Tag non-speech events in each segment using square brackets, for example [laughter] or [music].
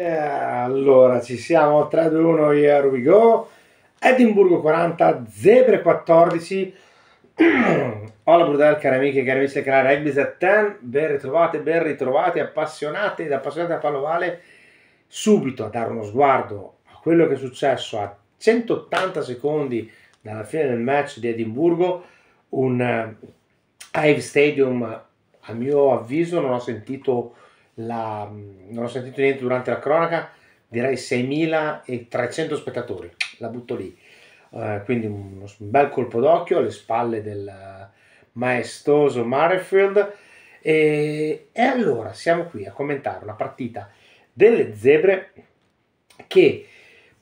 Eh, allora, ci siamo, 3, 2, 1, here we go. Edimburgo 40, Zebre 14. [clears throat] Hola Brudel, cari amiche e cari amici del canale Rugby Z10, ben ritrovate, ben ritrovati, appassionati ed appassionati a pallovale, subito a dare uno sguardo a quello che è successo a 180 secondi dalla fine del match di Edimburgo, un eh, Hive Stadium a mio avviso non ho sentito la, non ho sentito niente durante la cronaca, direi 6.300 spettatori, la butto lì. Uh, quindi un, un, bel colpo d'occhio alle spalle del maestoso Marefield. E, e, allora siamo qui a commentare una partita delle zebre che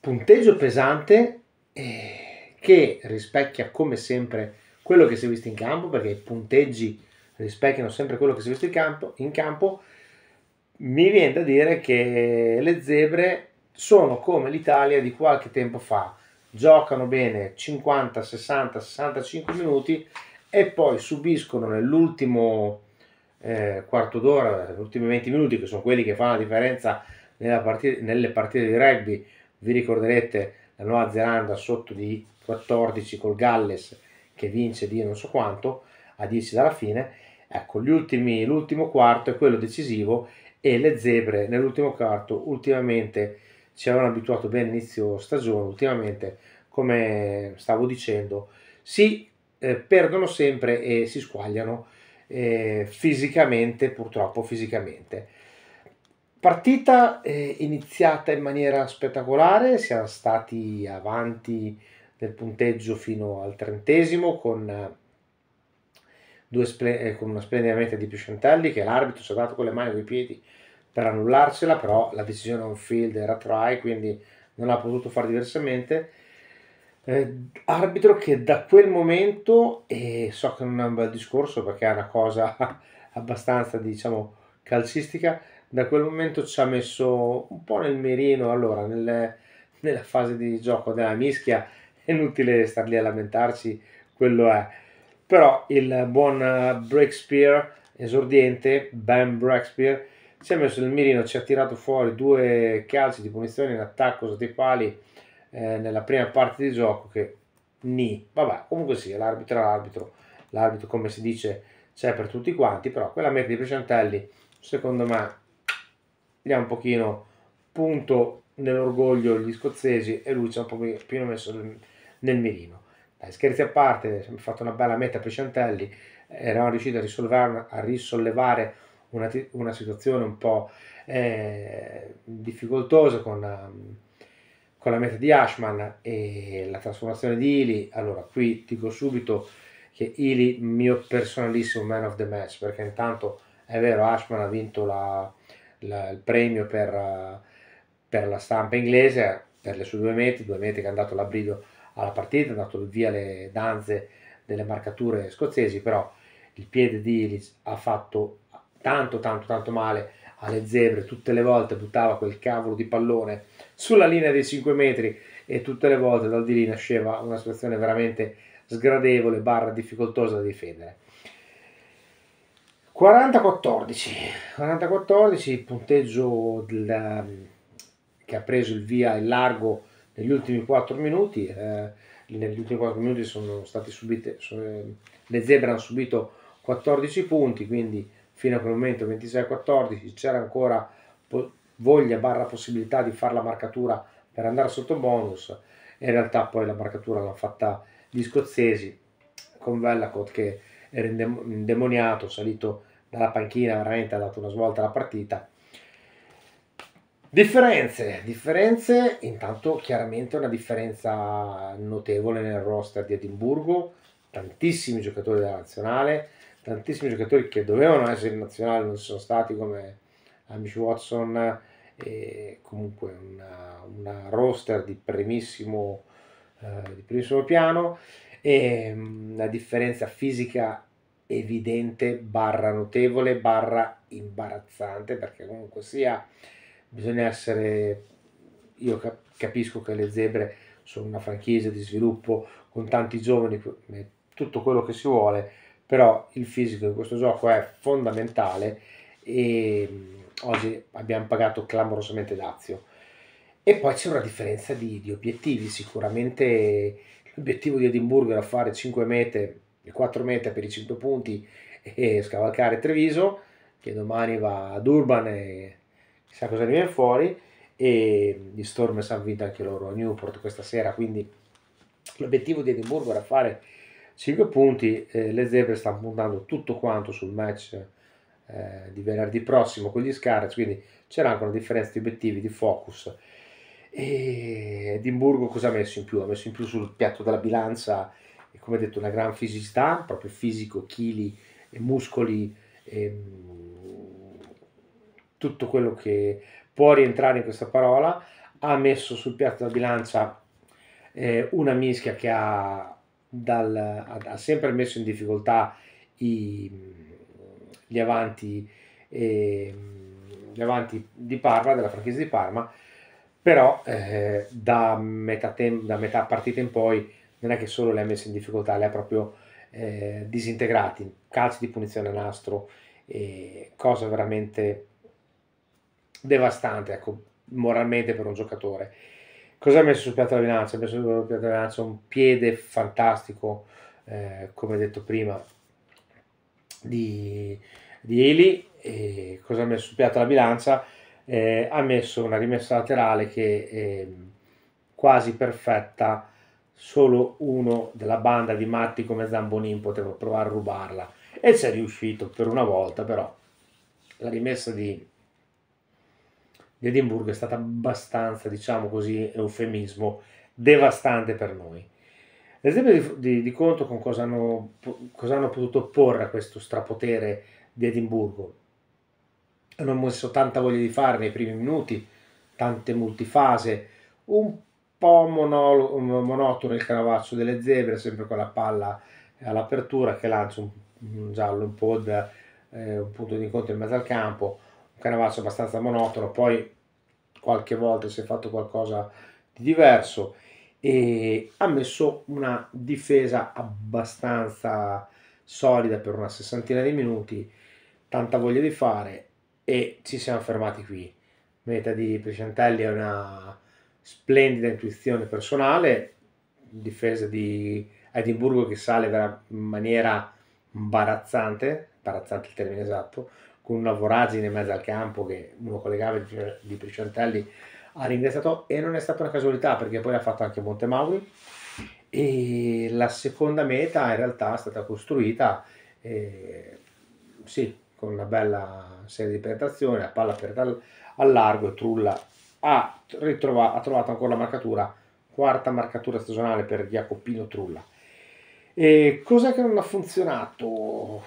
punteggio pesante eh, che rispecchia come sempre quello che si è visto in campo perché i punteggi rispecchiano sempre quello che si è visto in campo, in campo mi viene da dire che le zebre sono come l'Italia di qualche tempo fa, giocano bene 50, 60, 65 minuti e poi subiscono nell'ultimo eh, quarto d'ora, negli ultimi 20 minuti che sono quelli che fanno la differenza partita, nelle partite di rugby, vi ricorderete la Nuova Zelanda sotto di 14 col Galles che vince di non so quanto a 10 dalla fine, ecco ultimi, l'ultimo quarto è quello decisivo e le zebre nell'ultimo quarto ultimamente ci avevano abituato bene inizio stagione, ultimamente come stavo dicendo si eh, perdono sempre e si squagliano eh, fisicamente, purtroppo fisicamente. Partita eh, iniziata in maniera spettacolare, siamo stati avanti nel punteggio fino al trentesimo con, eh, due, eh, con una splendida meta di Piuscentelli che l'arbitro ci ha dato con le mani e con i piedi per annullarcela, però la decisione on field era try, quindi non ha potuto fare diversamente. Eh, arbitro che da quel momento, e so che non è un bel discorso perché è una cosa [laughs] abbastanza, diciamo, calcistica, da quel momento ci ha messo un po' nel mirino, allora, nel, nella fase di gioco della mischia, è inutile star lì a lamentarci, quello è. Però il buon Breakspear, esordiente, Ben Breakspear, si è messo nel mirino, ci ha tirato fuori due calci di punizione in attacco sotto i pali eh, nella prima parte di gioco che ni, vabbè, comunque sì, l'arbitro è l'arbitro, l'arbitro come si dice c'è per tutti quanti, però quella meta di Pesciantelli secondo me gli ha un pochino punto nell'orgoglio gli scozzesi e lui ci ha un pochino messo nel, nel mirino. Dai, scherzi a parte, abbiamo fatto una bella meta Pesciantelli, eh, eravamo riusciti a, a risollevare una, una situazione un po' eh, difficoltosa con la, ehm, con la, meta di Ashman e la trasformazione di Ili, allora qui dico subito che Ili mio personalissimo man of the match, perché intanto è vero Ashman ha vinto la, la, il premio per, per, la stampa inglese per le sue due mete, due mete che hanno dato l'abbrido alla partita, hanno dato via le danze delle marcature scozzesi, però il piede di Illich ha fatto tanto tanto tanto male alle zebre, tutte le volte buttava quel cavolo di pallone sulla linea dei 5 metri e tutte le volte dal di lì nasceva una situazione veramente sgradevole, barra difficoltosa da difendere. 40-14, 40-14 il punteggio del, che ha preso il via il largo negli ultimi 4 minuti, eh, negli ultimi 4 minuti sono stati subite, sono, eh, le zebre hanno subito 14 punti, quindi fino a quel momento 26-14 c'era ancora voglia barra possibilità di fare la marcatura per andare sotto bonus in realtà poi la marcatura l'hanno fatta gli scozzesi con Vellacott che era indemoniato, salito dalla panchina, veramente ha dato una svolta alla partita. Differenze, differenze, intanto chiaramente una differenza notevole nel roster di Edimburgo, tantissimi giocatori della nazionale, tantissimi giocatori che dovevano essere in nazionale non sono stati come Amish Watson e comunque una, una roster di primissimo, eh, di primissimo piano e una mm, differenza fisica evidente barra notevole barra imbarazzante perché comunque sia bisogna essere io capisco che le zebre sono una franchigia di sviluppo con tanti giovani tutto quello che si vuole però il fisico di questo gioco è fondamentale e mm, oggi abbiamo pagato clamorosamente dazio. E poi c'è una differenza di, di obiettivi, sicuramente l'obiettivo di Edimburgo era fare 5 mete, 4 mete per i 5 punti e scavalcare Treviso, che domani va ad Urban e chissà cosa ne viene fuori, e mm, gli Storm e San Vita anche loro a Newport questa sera, quindi l'obiettivo di Edimburgo era fare 5 punti, eh, le zebre stanno puntando tutto quanto sul match eh, di venerdì prossimo con gli Scarlets, quindi c'era anche una differenza di obiettivi, di focus. E Edimburgo cosa ha messo in più? Ha messo in più sul piatto della bilancia, come detto, una gran fisicità, proprio fisico, chili e muscoli, e, ehm, tutto quello che può rientrare in questa parola. Ha messo sul piatto della bilancia eh, una mischia che ha dal, ha, ha, sempre messo in difficoltà i, gli, avanti, eh, gli, avanti, di Parma, della franchise di Parma, però eh, da, metà tem- da, metà partita in poi non è che solo le ha messe in difficoltà, le ha proprio eh, disintegrati, calci di punizione a nastro, cosa veramente devastante ecco, moralmente per un giocatore Cosa ha messo sul piatto la Venanza? Ha messo sul piatto la Venanza un piede fantastico, eh, come detto prima, di, di Eli. E cosa ha messo sul piatto la bilancia? Eh, ha messo una rimessa laterale che è ehm, quasi perfetta, solo uno della banda di matti come Zambonin poteva provare a rubarla e ci è riuscito per una volta però la rimessa di di Edimburgo è stata abbastanza, diciamo così, eufemismo, devastante per noi. L'esempio di, di, di conto con cosa hanno, cosa hanno potuto opporre a questo strapotere di Edimburgo. Hanno messo tanta voglia di fare nei primi minuti, tante multifase, un po' mono, monotono il caravaccio delle zebre, sempre con la palla all'apertura che lancia un, un giallo, un pod, eh, un punto di incontro in mezzo al campo un Canavaccio abbastanza monotono, poi qualche volta si è fatto qualcosa di diverso e ha messo una difesa abbastanza solida per una sessantina di minuti, tanta voglia di fare e ci siamo fermati qui. Meta di Priscentelli è una splendida intuizione personale, difesa di Edimburgo che sale in maniera imbarazzante, imbarazzante il termine esatto, con una voragine in mezzo al campo che uno collegava di Prisciantelli ha ringraziato e non è stata una casualità perché poi l'ha fatto anche Montemauri e la seconda meta in realtà è stata costruita eh, sì, con una bella serie di penetrazioni a palla aperta al, largo e Trulla ha, ritrova, ha trovato ancora la marcatura quarta marcatura stagionale per Jacopino Trulla e cos'è che non ha funzionato?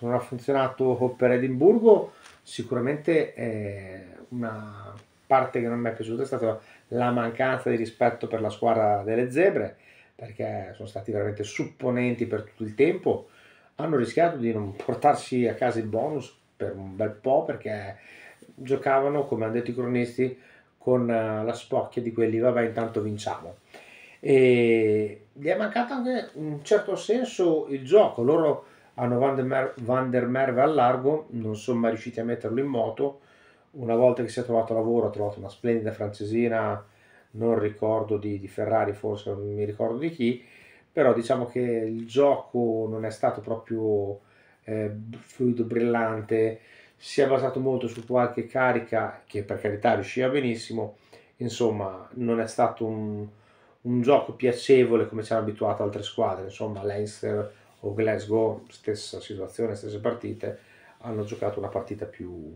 non ha funzionato per Edimburgo, sicuramente eh, una parte che non mi è piaciuta è stata la mancanza di rispetto per la squadra delle zebre, perché sono stati veramente supponenti per tutto il tempo, hanno rischiato di non portarsi a casa il bonus per un bel po' perché giocavano, come hanno detto i cronisti, con eh, la spocchia di quelli, vabbè intanto vinciamo. E gli è mancato anche in un certo senso il gioco, loro hanno Van der, Mer- Van der Merve al largo, non sono mai riusciti a metterlo in moto, una volta che si è trovato lavoro ha trovato una splendida francesina, non ricordo di, di Ferrari forse, non mi ricordo di chi, però diciamo che il gioco non è stato proprio eh, fluido, brillante, si è basato molto su qualche carica che per carità riusciva benissimo, insomma non è stato un, un gioco piacevole come ci hanno abituato altre squadre, insomma Leinster o Glasgow, stessa situazione, stesse partite, hanno giocato una partita più,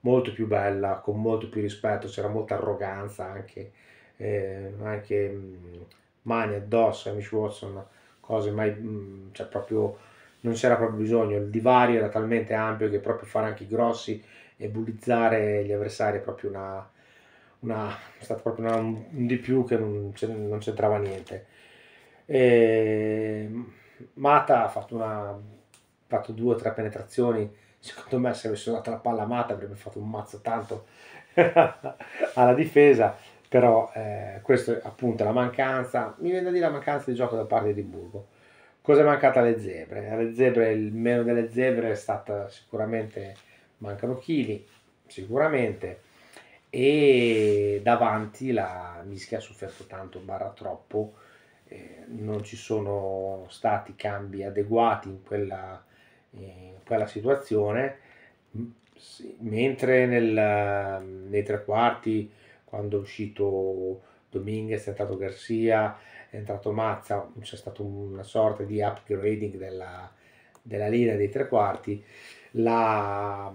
molto più bella, con molto più rispetto, c'era molta arroganza anche, eh, anche mm, mani addosso, Amish Watson, cose mai, mm, cioè proprio non c'era proprio bisogno, il divario era talmente ampio che proprio fare anche i grossi e bullizzare gli avversari è proprio una, una è stato proprio una, un di più che non, non c'entrava niente. E, ehm, Mata ha fatto, una, fatto due o tre penetrazioni. Secondo me, se avesse dato la palla a Mata, avrebbe fatto un mazzo tanto [laughs] alla difesa. Però eh, questa è appunto la mancanza. Mi viene da dire la mancanza di gioco da parte di Burgo. Cosa è mancata alle zebre? Alle zebre, il meno delle zebre è stata sicuramente mancano chili, sicuramente e davanti la mischia ha sofferto tanto barra troppo eh, non ci sono stati cambi adeguati in quella, in quella situazione, mentre nel, nei tre quarti, quando è uscito Dominguez, è entrato Garcia, è entrato Mazza, c'è stato una sorta di upgrading della, della linea dei tre quarti, la,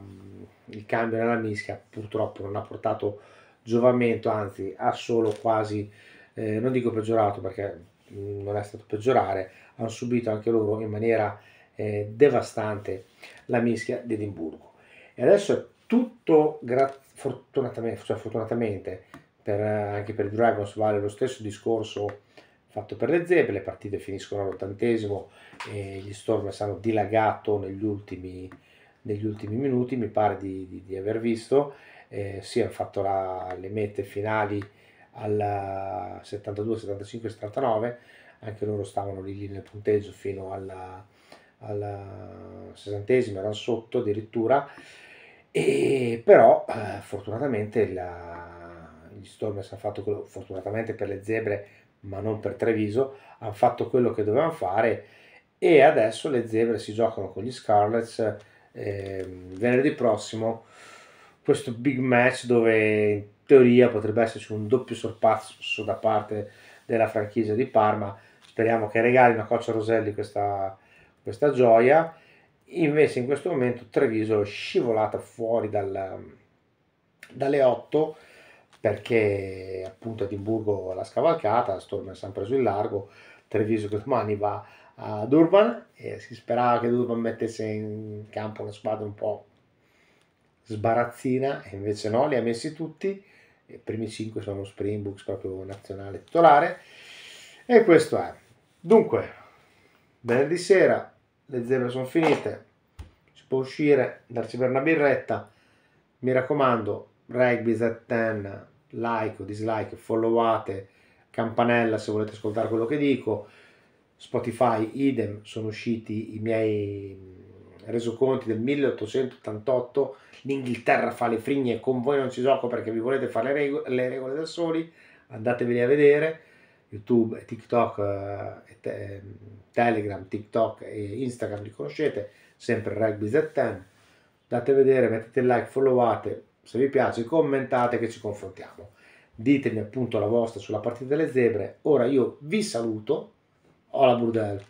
il cambio nella mischia purtroppo non ha portato giovamento, anzi ha solo quasi, eh, non dico peggiorato perché non è stato peggiorare, hanno subito anche loro in maniera eh, devastante la mischia di Edimburgo. E adesso è tutto gra- fortunatamente, cioè fortunatamente per, anche per i Dragons vale lo stesso discorso fatto per le zebre, le partite finiscono all'ottantesimo e gli Stormers hanno dilagato negli ultimi, negli ultimi minuti, mi pare di, di, di aver visto, eh, sì hanno fatto la, le mette finali al 72, 75 79, anche loro stavano lì, lì nel punteggio fino alla, alla sessantesima, erano sotto addirittura, e però eh, fortunatamente la, gli Stormers hanno fatto quello, fortunatamente per le zebre, ma non per Treviso, hanno fatto quello che dovevano fare e adesso le zebre si giocano con gli Scarlets eh, venerdì prossimo questo big match dove teoria potrebbe esserci un doppio sorpasso da parte della franchigia di Parma. Speriamo che regali a coccia Roselli questa, questa gioia. Invece in questo momento Treviso è scivolata fuori dal, dalle 8 perché appunto Edimburgo l'ha scavalcata, Storm si è preso in largo, Treviso che domani va a Durban e si sperava che Durban mettesse in campo una squadra un po' sbarazzina e invece no, li ha messi tutti i primi 5 sono Springboks proprio nazionale titolare e questo è dunque venerdì sera le zebre sono finite si può uscire darci per una birretta mi raccomando rugby z10 like o dislike followate campanella se volete ascoltare quello che dico spotify idem sono usciti i miei resoconti del 1888, l'Inghilterra fa le frigne e con voi non ci gioco perché vi volete fare le regole, le regole da soli, andateveli a vedere, YouTube, TikTok, eh, te, ehm, Telegram, TikTok e Instagram li conoscete, sempre Rugby z10 andate a vedere, mettete like, followate, se vi piace commentate che ci confrontiamo. Ditemi appunto la vostra sulla partita delle zebre. Ora io vi saluto, ho la Burdel.